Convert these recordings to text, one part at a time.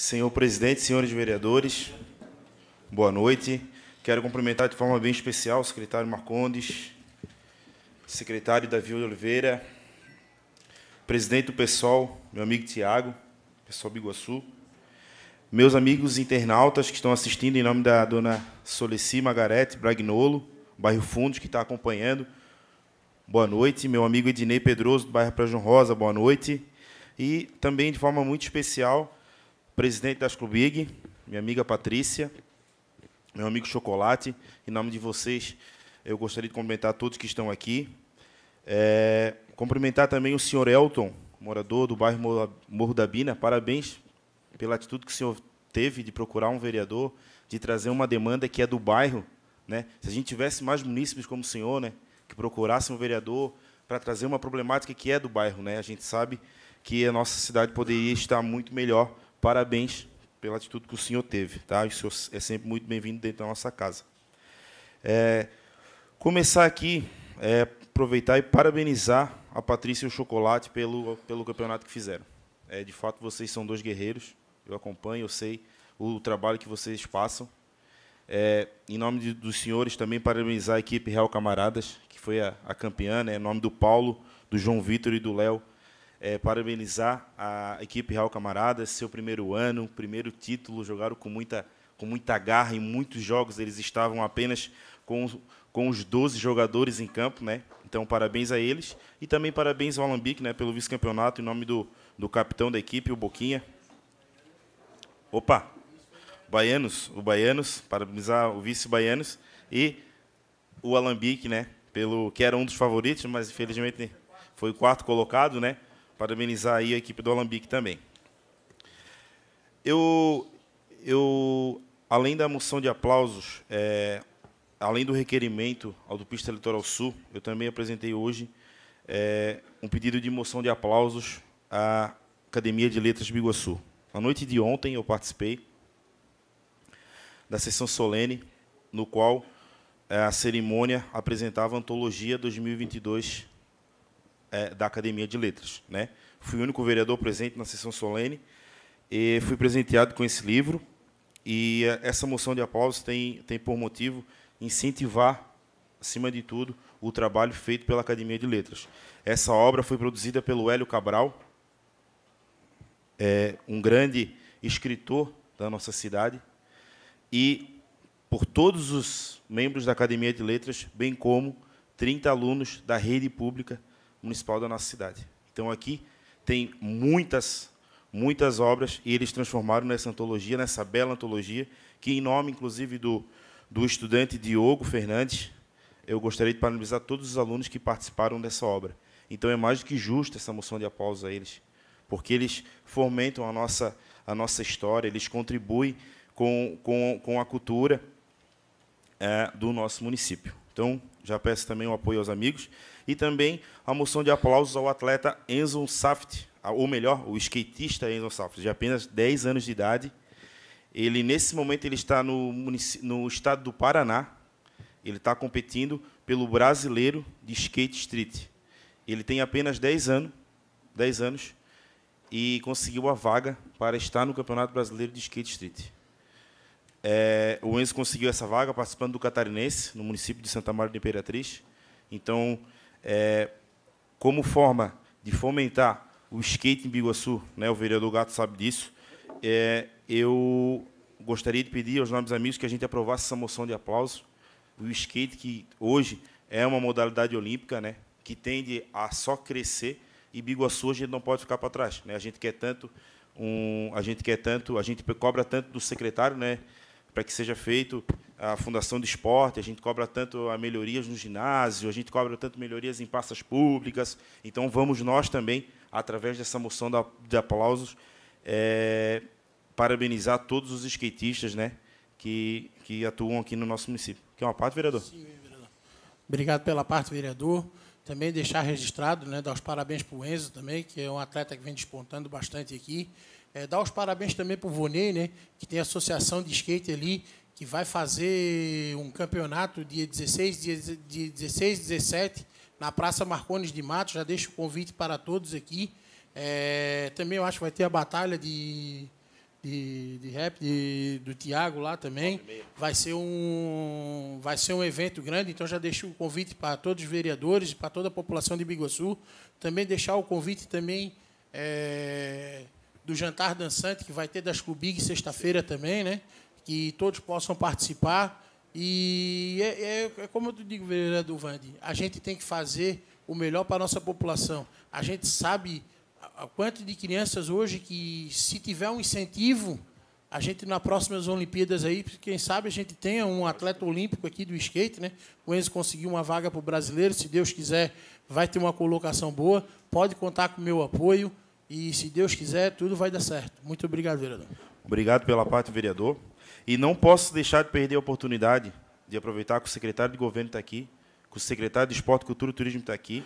Senhor presidente, senhores vereadores, boa noite. Quero cumprimentar de forma bem especial o secretário Marcondes, secretário Davi Oliveira, presidente do pessoal, meu amigo Tiago, pessoal Biguaçu, meus amigos internautas que estão assistindo, em nome da dona Soleci Margarete Bragnolo, bairro Fundos, que está acompanhando, boa noite. Meu amigo Ednei Pedroso, do bairro Prajon Rosa, boa noite. E também, de forma muito especial, presidente da Asclubig, minha amiga Patrícia, meu amigo Chocolate, em nome de vocês, eu gostaria de cumprimentar todos que estão aqui. É, cumprimentar também o senhor Elton, morador do bairro Morro da Bina. Parabéns pela atitude que o senhor teve de procurar um vereador, de trazer uma demanda que é do bairro. Né? Se a gente tivesse mais munícipes como o senhor, né, que procurassem um vereador para trazer uma problemática que é do bairro, né? a gente sabe que a nossa cidade poderia estar muito melhor parabéns pela atitude que o senhor teve. Tá? O senhor é sempre muito bem-vindo dentro da nossa casa. É, começar aqui, é, aproveitar e parabenizar a Patrícia e o Chocolate pelo, pelo campeonato que fizeram. É, de fato, vocês são dois guerreiros. Eu acompanho, eu sei o trabalho que vocês passam. É, em nome de, dos senhores, também parabenizar a equipe Real Camaradas, que foi a, a campeã, né? em nome do Paulo, do João Vitor e do Léo, é, parabenizar a equipe Real Camaradas, seu primeiro ano, primeiro título, jogaram com muita, com muita garra em muitos jogos, eles estavam apenas com, com os 12 jogadores em campo, né? Então, parabéns a eles. E também parabéns ao Alambique né, pelo vice-campeonato, em nome do, do capitão da equipe, o Boquinha. Opa! Baianos, o Baianos, parabenizar o vice-Baianos e o Alambique, né? Pelo, que era um dos favoritos, mas infelizmente foi o quarto colocado, né? Parabenizar aí a equipe do Alambique também. Eu, eu além da moção de aplausos, é, além do requerimento Autopista Litoral Sul, eu também apresentei hoje é, um pedido de moção de aplausos à Academia de Letras de Biguaçu. Na noite de ontem eu participei da sessão solene, no qual é, a cerimônia apresentava a antologia 2022 é, da Academia de Letras. Né? Fui o único vereador presente na sessão solene e fui presenteado com esse livro. E é, essa moção de aplausos tem, tem por motivo incentivar, acima de tudo, o trabalho feito pela Academia de Letras. Essa obra foi produzida pelo Hélio Cabral, é, um grande escritor da nossa cidade, e por todos os membros da Academia de Letras, bem como 30 alunos da rede pública municipal da nossa cidade. Então aqui tem muitas, muitas obras e eles transformaram nessa antologia, nessa bela antologia, que em nome, inclusive, do, do estudante Diogo Fernandes, eu gostaria de parabenizar todos os alunos que participaram dessa obra. Então é mais do que justa essa moção de aplauso a eles, porque eles fomentam a nossa, a nossa história, eles contribuem com, com, com a cultura é, do nosso município. Então, já peço também o apoio aos amigos. E também a moção de aplausos ao atleta Enzo Saft, ou melhor, o skatista Enzo Saft, de apenas 10 anos de idade. Ele, nesse momento, ele está no, no estado do Paraná. Ele está competindo pelo brasileiro de skate street. Ele tem apenas 10 anos, 10 anos e conseguiu a vaga para estar no Campeonato Brasileiro de Skate Street. É, o Enzo conseguiu essa vaga participando do Catarinense, no município de Santa Maria de Imperatriz. Então, é, como forma de fomentar o skate em Biguaçu, né, o vereador Gato sabe disso, é, eu gostaria de pedir aos nobres amigos que a gente aprovasse essa moção de aplauso. O skate, que hoje é uma modalidade olímpica, né, que tende a só crescer, e Biguaçu a gente não pode ficar para trás. Né? A gente quer tanto, um, a gente quer tanto, a gente cobra tanto do secretário, né, para que seja feito a Fundação de Esporte, a gente cobra tanto a melhorias no ginásio, a gente cobra tanto melhorias em passas públicas. Então, vamos nós também, através dessa moção de aplausos, é, parabenizar todos os skatistas né, que, que atuam aqui no nosso município. Quer uma parte, vereador? Sim, vereador. Obrigado pela parte, vereador. Também deixar registrado, né, dar os parabéns para o Enzo também, que é um atleta que vem despontando bastante aqui. É, dar os parabéns também para o Vonei, né, que tem a associação de skate ali, que vai fazer um campeonato dia 16, dia, dia 16, 17, na Praça Marcones de Matos. Já deixo o convite para todos aqui. É, também eu acho que vai ter a batalha de, de, de rap de, do Tiago lá também. Vai ser, um, vai ser um evento grande, então já deixo o convite para todos os vereadores e para toda a população de Biguaçu. Também deixar o convite também é, do jantar dançante que vai ter das Clubig sexta-feira também, né? que todos possam participar. E é, é, é como eu digo, vereador Vandi, a gente tem que fazer o melhor para a nossa população. A gente sabe o quanto de crianças hoje que, se tiver um incentivo, a gente nas próximas Olimpíadas aí, quem sabe a gente tenha um atleta olímpico aqui do skate, né? O Enzo conseguiu uma vaga para o brasileiro, se Deus quiser, vai ter uma colocação boa. Pode contar com o meu apoio e, se Deus quiser, tudo vai dar certo. Muito obrigado, vereador. Obrigado pela parte, vereador. E não posso deixar de perder a oportunidade de aproveitar que o secretário de governo está aqui, que o secretário de Esporte, Cultura e Turismo está aqui,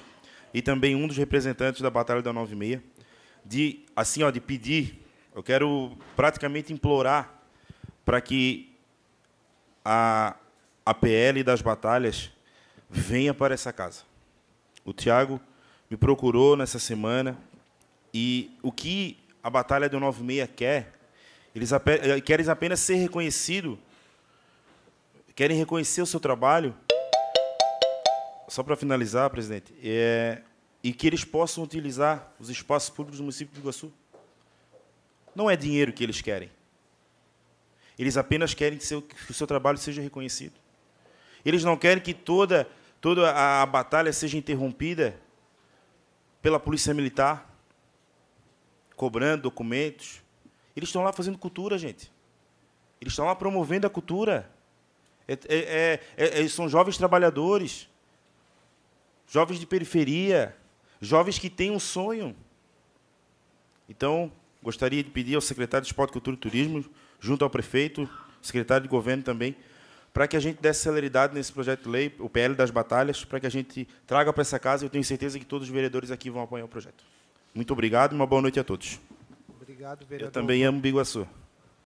e também um dos representantes da Batalha da 96, de assim, ó, de pedir, eu quero praticamente implorar para que a, a PL das batalhas venha para essa casa. O Tiago me procurou nessa semana e o que a Batalha do 96 quer eles eh, querem apenas ser reconhecido, querem reconhecer o seu trabalho. Só para finalizar, presidente, é, e que eles possam utilizar os espaços públicos do município de Iguaçu. Não é dinheiro que eles querem. Eles apenas querem que, seu, que o seu trabalho seja reconhecido. Eles não querem que toda, toda a, a batalha seja interrompida pela polícia militar, cobrando documentos, eles estão lá fazendo cultura, gente. Eles estão lá promovendo a cultura. É é, é, é, é, são jovens trabalhadores, jovens de periferia, jovens que têm um sonho. Então, gostaria de pedir ao secretário de Esporte, Cultura e Turismo, junto ao prefeito, secretário de governo também, para que a gente desse celeridade nesse projeto de lei, o PL das batalhas, para que a gente traga para essa casa. Eu tenho certeza que todos os vereadores aqui vão apoiar o projeto. Muito obrigado e uma boa noite a todos. Obrigado, vereador. Eu também amo Biguaçu.